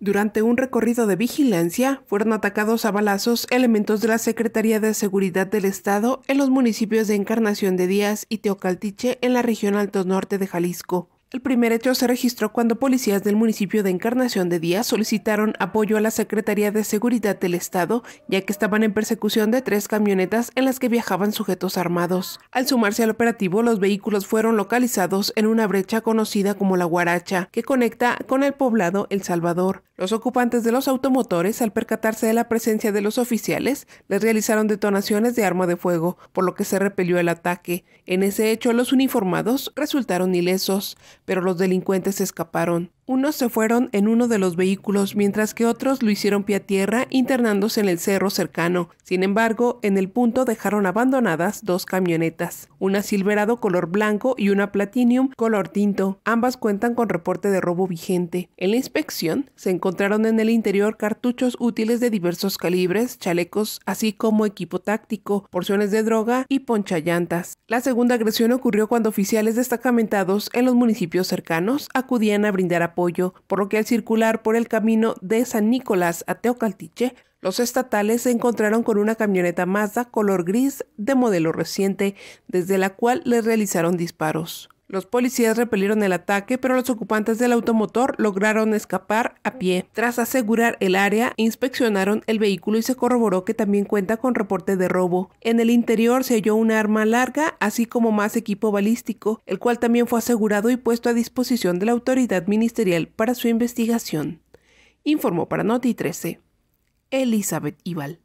Durante un recorrido de vigilancia, fueron atacados a balazos elementos de la Secretaría de Seguridad del Estado en los municipios de Encarnación de Díaz y Teocaltiche en la región Altos Norte de Jalisco. El primer hecho se registró cuando policías del municipio de Encarnación de Díaz solicitaron apoyo a la Secretaría de Seguridad del Estado, ya que estaban en persecución de tres camionetas en las que viajaban sujetos armados. Al sumarse al operativo, los vehículos fueron localizados en una brecha conocida como la Guaracha, que conecta con el poblado El Salvador. Los ocupantes de los automotores, al percatarse de la presencia de los oficiales, les realizaron detonaciones de arma de fuego, por lo que se repelió el ataque. En ese hecho, los uniformados resultaron ilesos pero los delincuentes escaparon. Unos se fueron en uno de los vehículos, mientras que otros lo hicieron pie a tierra, internándose en el cerro cercano. Sin embargo, en el punto dejaron abandonadas dos camionetas, una Silverado color blanco y una Platinum color tinto. Ambas cuentan con reporte de robo vigente. En la inspección, se encontraron en el interior cartuchos útiles de diversos calibres, chalecos, así como equipo táctico, porciones de droga y ponchallantas. La segunda agresión ocurrió cuando oficiales destacamentados en los municipios cercanos acudían a brindar a por lo que al circular por el camino de San Nicolás a Teocaltiche, los estatales se encontraron con una camioneta Mazda color gris de modelo reciente, desde la cual les realizaron disparos. Los policías repelieron el ataque, pero los ocupantes del automotor lograron escapar a pie. Tras asegurar el área, inspeccionaron el vehículo y se corroboró que también cuenta con reporte de robo. En el interior se halló un arma larga, así como más equipo balístico, el cual también fue asegurado y puesto a disposición de la autoridad ministerial para su investigación. Informó para Noti 13 Elizabeth Ibal.